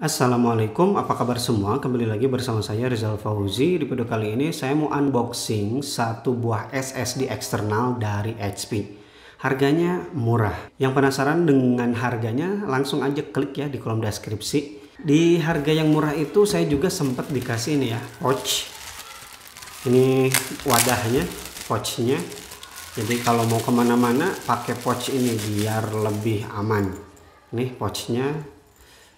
Assalamualaikum, apa kabar semua? Kembali lagi bersama saya Rizal Fauzi. Di video kali ini saya mau unboxing satu buah SSD eksternal dari HP. Harganya murah. Yang penasaran dengan harganya langsung aja klik ya di kolom deskripsi. Di harga yang murah itu saya juga sempat dikasih ini ya, pouch. Ini wadahnya, pouchnya. Jadi kalau mau kemana-mana pakai pouch ini biar lebih aman. Nih pouchnya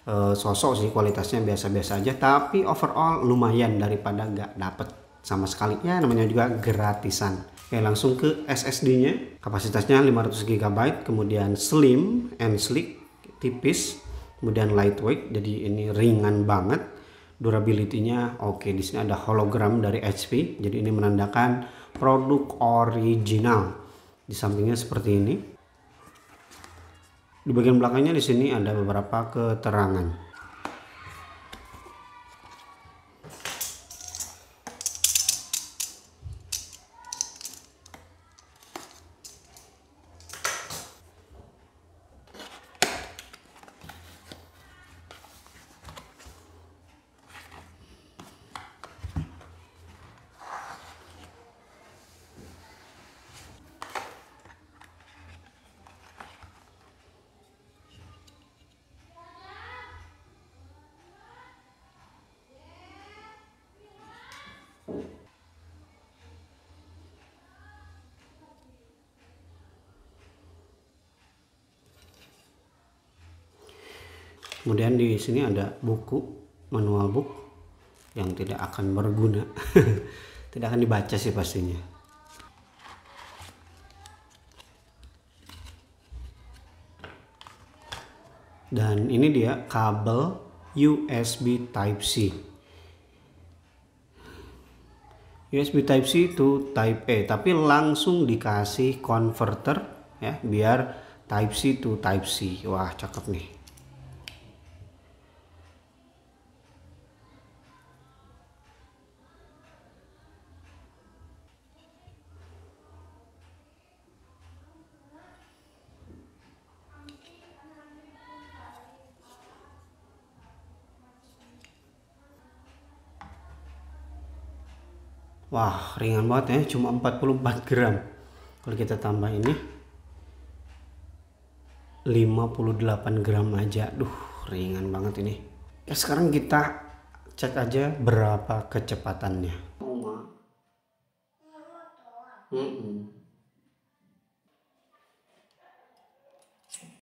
Eh, sosok sih kualitasnya biasa-biasa aja tapi overall lumayan daripada nggak dapet sama sekali ya namanya juga gratisan Oke langsung ke SSD nya kapasitasnya 500GB kemudian slim and sleek tipis kemudian lightweight jadi ini ringan banget durability-nya oke di sini ada hologram dari HP jadi ini menandakan produk original di sampingnya seperti ini di bagian belakangnya di sini ada beberapa keterangan. kemudian di sini ada buku manual book yang tidak akan berguna tidak akan dibaca sih pastinya dan ini dia kabel USB Type C USB Type C itu Type A e, tapi langsung dikasih converter ya biar Type C to Type C wah cakep nih Wah, ringan banget ya, cuma 44 gram. Kalau kita tambah ini 58 gram aja. Duh, ringan banget ini. Ya, sekarang kita cek aja berapa kecepatannya. Mm -mm.